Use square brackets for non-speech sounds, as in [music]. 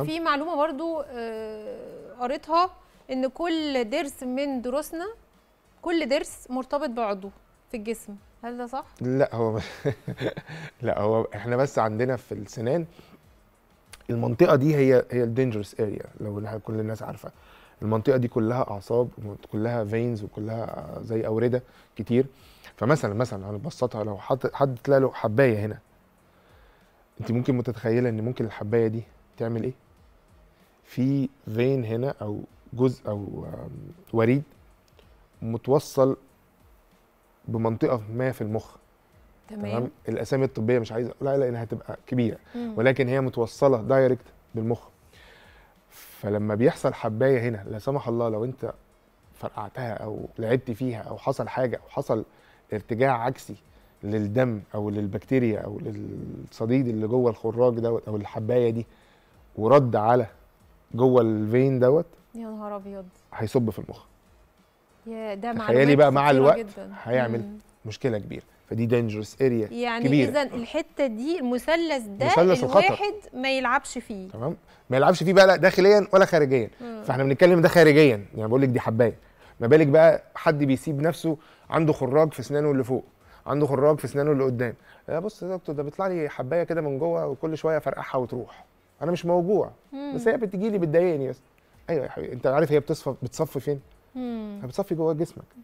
في معلومه برضو آه، قريتها ان كل ضرس من ضروسنا كل ضرس مرتبط بعضو في الجسم هل ده صح لا هو [laughs] لا هو احنا بس عندنا في السنان المنطقه دي هي هي الدينجرس اريا لو كل الناس عارفه المنطقه دي كلها اعصاب كلها فينز وكلها زي اورده كتير فمثلا مثلا هنبسطها لو حد تلاقي له حبايه هنا انت ممكن متتخيله ان ممكن الحبايه دي تعمل ايه في فين هنا او جزء او وريد متوصل بمنطقه ما في المخ تمام الاسامي الطبيه مش عايز اقولها لانها هتبقى كبيره مم. ولكن هي متوصله دايركت بالمخ فلما بيحصل حبايه هنا لا سمح الله لو انت فرقعتها او لعبت فيها او حصل حاجه او حصل ارتجاع عكسي للدم او للبكتيريا او للصديد اللي جوه الخراج دوت او الحبايه دي ورد على جوه الفين دوت يا نهار ابيض هيصب في المخ يا ده تخيلي بقى مع الوقت هيعمل مشكله كبيره فدي دينجرس اريا يعني كبيره يعني اذا الحته دي المثلث ده مثلث الواحد ما يلعبش فيه تمام ما يلعبش فيه بقى لا داخليا ولا خارجيا مم. فاحنا بنتكلم ده خارجيا يعني بقول لك دي حبايه ما بالك بقى حد بيسيب نفسه عنده خراج في اسنانه اللي فوق عنده خراج في اسنانه اللي قدام بص يا دكتور ده بيطلع لي حبايه كده من جوه وكل شويه فرقعها وتروح انا مش موجوع مم. بس هي بتجي لي بتضايقني بس ايوه يا حبيبي انت عارف هي بتصفى بتصفي فين؟ بتصفي جوه جسمك